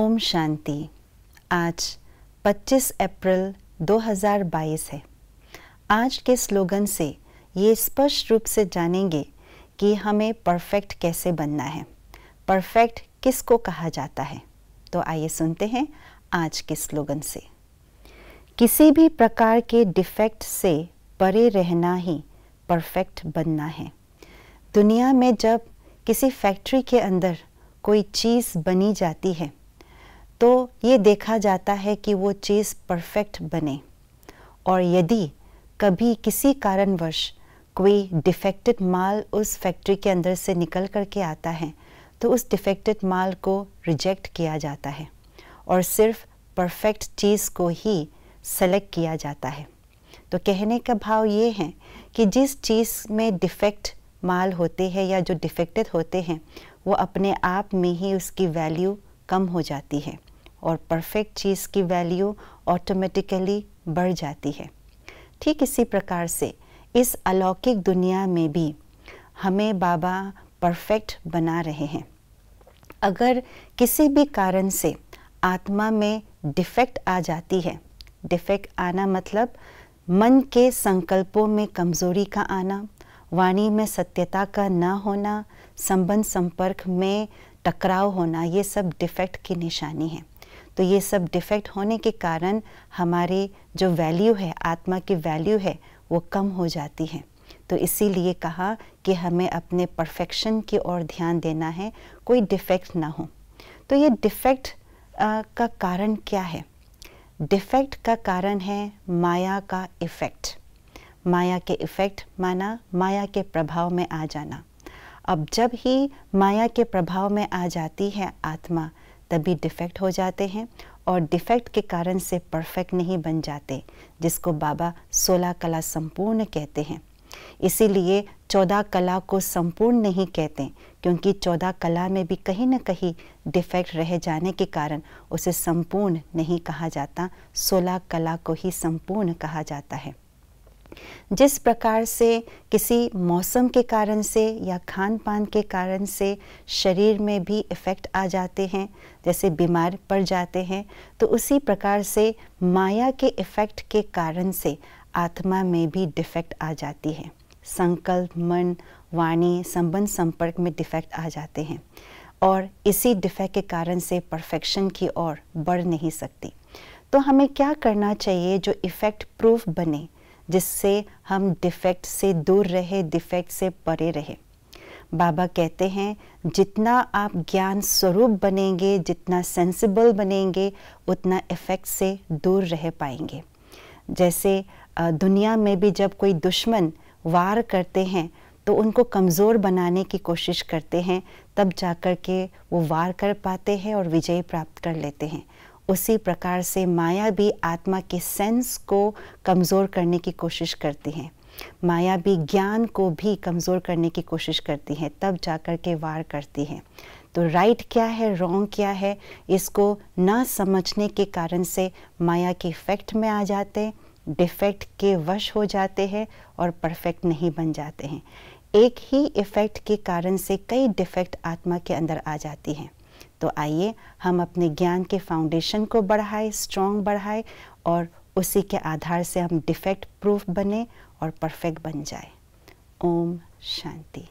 ओम शांति आज 25 अप्रैल 2022 है आज के स्लोगन से ये स्पष्ट रूप से जानेंगे कि हमें परफेक्ट कैसे बनना है परफेक्ट किसको कहा जाता है तो आइए सुनते हैं आज के स्लोगन से किसी भी प्रकार के डिफेक्ट से परे रहना ही परफेक्ट बनना है दुनिया में जब किसी फैक्ट्री के अंदर कोई चीज़ बनी जाती है तो ये देखा जाता है कि वो चीज़ परफेक्ट बने और यदि कभी किसी कारणवश कोई डिफेक्टेड माल उस फैक्ट्री के अंदर से निकल कर के आता है तो उस डिफेक्टेड माल को रिजेक्ट किया जाता है और सिर्फ परफेक्ट चीज़ को ही सेलेक्ट किया जाता है तो कहने का भाव ये है कि जिस चीज़ में डिफेक्ट माल होते हैं या जो डिफेक्टेड होते हैं वो अपने आप में ही उसकी वैल्यू कम हो जाती है और परफेक्ट चीज़ की वैल्यू ऑटोमेटिकली बढ़ जाती है ठीक इसी प्रकार से इस अलौकिक दुनिया में भी हमें बाबा परफेक्ट बना रहे हैं अगर किसी भी कारण से आत्मा में डिफेक्ट आ जाती है डिफेक्ट आना मतलब मन के संकल्पों में कमज़ोरी का आना वाणी में सत्यता का ना होना संबंध संपर्क में टकराव होना ये सब डिफेक्ट की निशानी है तो ये सब डिफेक्ट होने के कारण हमारी जो वैल्यू है आत्मा की वैल्यू है वो कम हो जाती है तो इसीलिए कहा कि हमें अपने परफेक्शन की ओर ध्यान देना है कोई डिफेक्ट ना हो तो ये डिफेक्ट का कारण क्या है डिफेक्ट का कारण है माया का इफ़ेक्ट माया के इफ़ेक्ट माना माया के प्रभाव में आ जाना अब जब ही माया के प्रभाव में आ जाती है आत्मा तभी डिफेक्ट हो जाते हैं और डिफेक्ट के कारण से परफेक्ट नहीं बन जाते जिसको बाबा सोलह कला संपूर्ण कहते हैं इसीलिए चौदह कला को संपूर्ण नहीं कहते क्योंकि चौदह कला में भी कहीं ना कहीं डिफेक्ट रह जाने के कारण उसे संपूर्ण नहीं कहा जाता सोलह कला को ही संपूर्ण कहा जाता है जिस प्रकार से किसी मौसम के कारण से या खान पान के कारण से शरीर में भी इफ़ेक्ट आ जाते हैं जैसे बीमार पड़ जाते हैं तो उसी प्रकार से माया के इफ़ेक्ट के कारण से आत्मा में भी डिफेक्ट आ जाती है संकल्प मन वाणी संबंध संपर्क में डिफेक्ट आ जाते हैं और इसी डिफेक्ट के कारण से परफेक्शन की ओर बढ़ नहीं सकती तो हमें क्या करना चाहिए जो इफ़ेक्ट प्रूफ बने जिससे हम डिफेक्ट से दूर रहे डिफेक्ट से परे रहे बाबा कहते हैं जितना आप ज्ञान स्वरूप बनेंगे जितना सेंसिबल बनेंगे उतना इफ़ेक्ट से दूर रह पाएंगे जैसे दुनिया में भी जब कोई दुश्मन वार करते हैं तो उनको कमज़ोर बनाने की कोशिश करते हैं तब जाकर के वो वार कर पाते हैं और विजय प्राप्त कर लेते हैं उसी प्रकार से माया भी आत्मा के सेंस को कमज़ोर करने की कोशिश करती है माया भी ज्ञान को भी कमज़ोर करने की कोशिश करती है तब जाकर के वार करती है तो राइट क्या है रॉन्ग क्या है इसको ना समझने के कारण से माया के इफ़ेक्ट में आ जाते हैं डिफेक्ट के वश हो जाते हैं और परफेक्ट नहीं बन जाते हैं एक ही इफ़ेक्ट के कारण से कई डिफेक्ट आत्मा के अंदर आ जाती हैं तो आइए हम अपने ज्ञान के फाउंडेशन को बढ़ाए स्ट्रॉन्ग बढ़ाए और उसी के आधार से हम डिफेक्ट प्रूफ बने और परफेक्ट बन जाए ओम शांति